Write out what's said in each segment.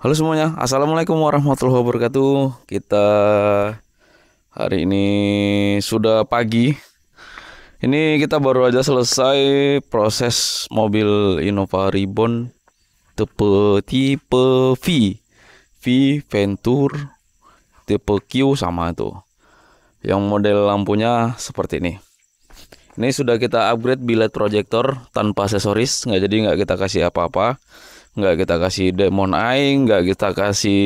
Halo semuanya, Assalamualaikum warahmatullahi wabarakatuh Kita hari ini sudah pagi Ini kita baru aja selesai proses mobil Innova Ribbon Tipe, tipe V V Ventur Tipe Q sama itu Yang model lampunya seperti ini Ini sudah kita upgrade billet projector tanpa aksesoris nggak jadi nggak kita kasih apa-apa nggak kita kasih demon aing nggak kita kasih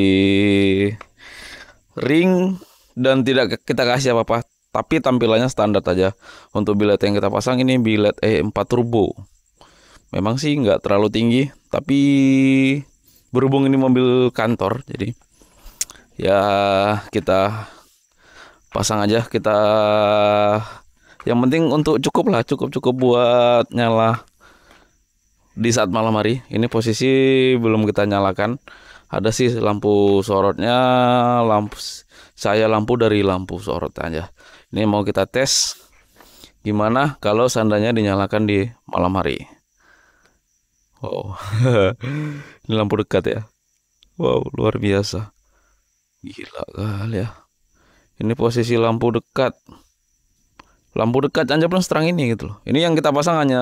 ring dan tidak kita kasih apa apa tapi tampilannya standar aja untuk billet yang kita pasang ini billet E4 turbo memang sih nggak terlalu tinggi tapi berhubung ini mobil kantor jadi ya kita pasang aja kita yang penting untuk cukup lah cukup cukup buat nyala di saat malam hari. Ini posisi belum kita nyalakan. Ada sih lampu sorotnya, lampu saya lampu dari lampu sorot aja. Ini mau kita tes gimana kalau sandanya dinyalakan di malam hari. Wow. Ini lampu dekat ya. Wow, luar biasa. Gila kali ya. Ini posisi lampu dekat lampu dekat aja pun seterang ini gitu loh. Ini yang kita pasang hanya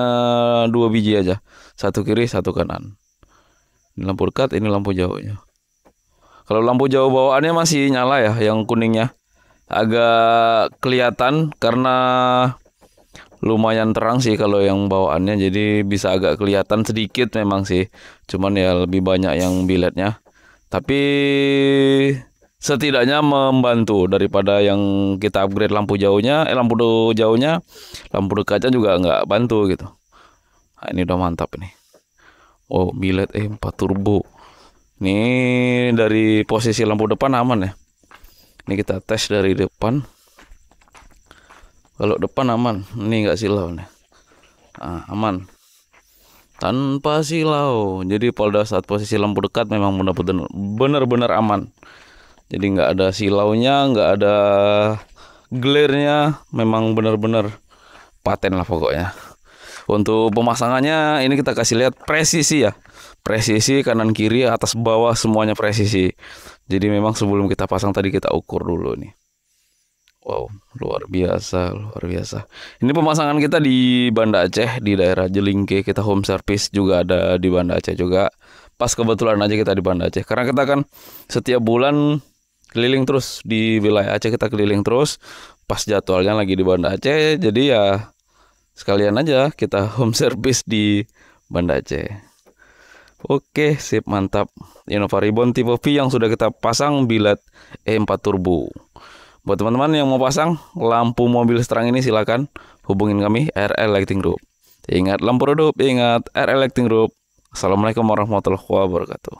dua biji aja. Satu kiri, satu kanan. Ini lampu dekat, ini lampu jauhnya. Kalau lampu jauh bawaannya masih nyala ya yang kuningnya. Agak kelihatan karena lumayan terang sih kalau yang bawaannya jadi bisa agak kelihatan sedikit memang sih. Cuman ya lebih banyak yang biletnya. Tapi setidaknya membantu daripada yang kita upgrade lampu jauhnya eh lampu jauhnya lampu dekatnya juga nggak bantu gitu nah, ini udah mantap nih oh bilet eh 4 turbo ini dari posisi lampu depan aman ya ini kita tes dari depan kalau depan aman ini nggak silau nih nah, aman tanpa silau jadi polda saat posisi lampu dekat memang benar-benar aman jadi nggak ada silaunya nggak ada glare-nya memang benar-benar paten lah pokoknya untuk pemasangannya ini kita kasih lihat presisi ya presisi kanan kiri atas bawah semuanya presisi jadi memang sebelum kita pasang tadi kita ukur dulu nih Wow, luar biasa, luar biasa. Ini pemasangan kita di Banda Aceh, di daerah Jelingke. Kita home service juga ada di Banda Aceh juga. Pas kebetulan aja kita di Banda Aceh. Karena kita kan setiap bulan keliling terus di wilayah Aceh kita keliling terus pas jadwalnya lagi di Banda Aceh jadi ya sekalian aja kita home service di Banda Aceh oke sip mantap Innovaribon tipe V yang sudah kita pasang bilet E4 Turbo buat teman-teman yang mau pasang lampu mobil seterang ini silakan hubungin kami RL Lighting Group ingat lampu redup ingat RL Lighting Group Assalamualaikum warahmatullahi wabarakatuh